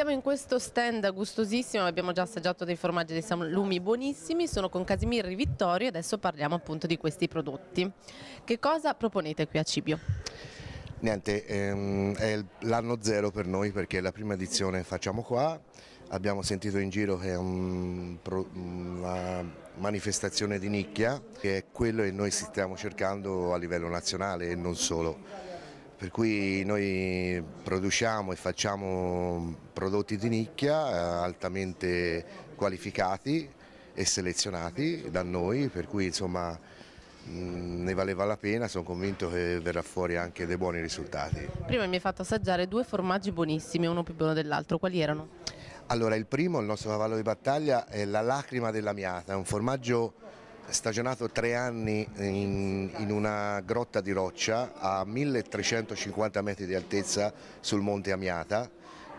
Siamo in questo stand gustosissimo, abbiamo già assaggiato dei formaggi dei salumi buonissimi, sono con Casimirri Vittorio e adesso parliamo appunto di questi prodotti. Che cosa proponete qui a Cibio? Niente, ehm, è l'anno zero per noi perché la prima edizione facciamo qua, abbiamo sentito in giro che è un, una manifestazione di nicchia che è quello che noi stiamo cercando a livello nazionale e non solo per cui noi produciamo e facciamo prodotti di nicchia eh, altamente qualificati e selezionati da noi, per cui insomma mm, ne valeva la pena, sono convinto che verrà fuori anche dei buoni risultati. Prima mi hai fatto assaggiare due formaggi buonissimi, uno più buono dell'altro, quali erano? Allora il primo, il nostro cavallo di battaglia, è la lacrima della miata, è un formaggio stagionato tre anni in, in, una grotta di roccia a 1350 metri di altezza sul monte Amiata.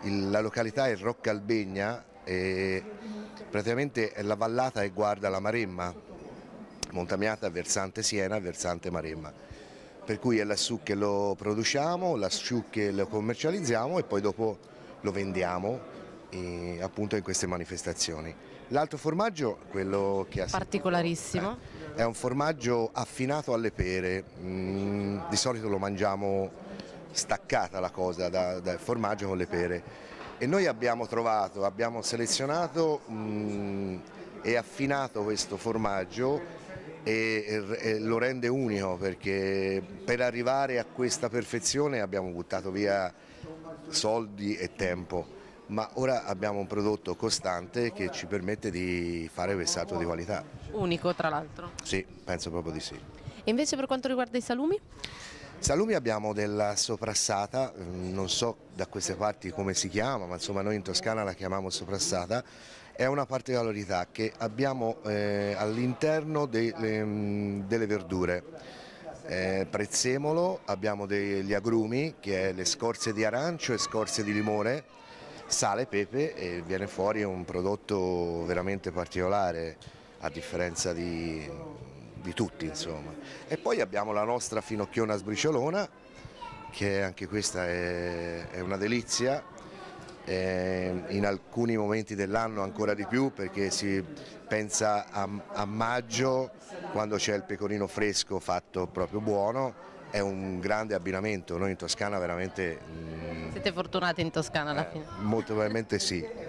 Il, la località è Roccalbegna e praticamente è la vallata che guarda la Maremma, Monte Amiata, versante Siena, versante Maremma. Per cui è lassù che lo produciamo, lassù che lo commercializziamo e poi dopo lo vendiamo in, appunto in queste manifestazioni. L'altro formaggio, quello che ha particolarissimo, eh, è un formaggio affinato alle pere, mm, di solito lo mangiamo staccata la cosa dal da formaggio con le pere e noi abbiamo trovato, abbiamo selezionato mm, e affinato questo formaggio e, e, lo rende unico perché per arrivare a questa perfezione abbiamo buttato via soldi e tempo ma ora abbiamo un prodotto costante che ci permette di fare vessato di qualità. Unico tra l'altro? Sì, penso proprio di sì. E invece per quanto riguarda i salumi? Salumi abbiamo della soprassata, mm, non so da queste parti come si chiama, ma insomma noi in Toscana la chiamiamo soprassata, è una particolarità che abbiamo eh, all'interno delle, ehm, delle verdure. Eh, prezzemolo, abbiamo degli agrumi che è le scorze di arancio e scorze di limone sale e pepe e viene fuori un prodotto veramente particolare a differenza di, di tutti insomma. E poi abbiamo la nostra finocchiona sbriciolona che anche questa è, è una delizia, eh, in alcuni momenti dell'anno ancora di più perché si pensa a, a maggio quando c'è il pecorino fresco fatto proprio buono, è un grande abbinamento, noi in Toscana veramente... Mh, mm, siete fortunati in Toscana alla eh, fine? Molto probabilmente sì.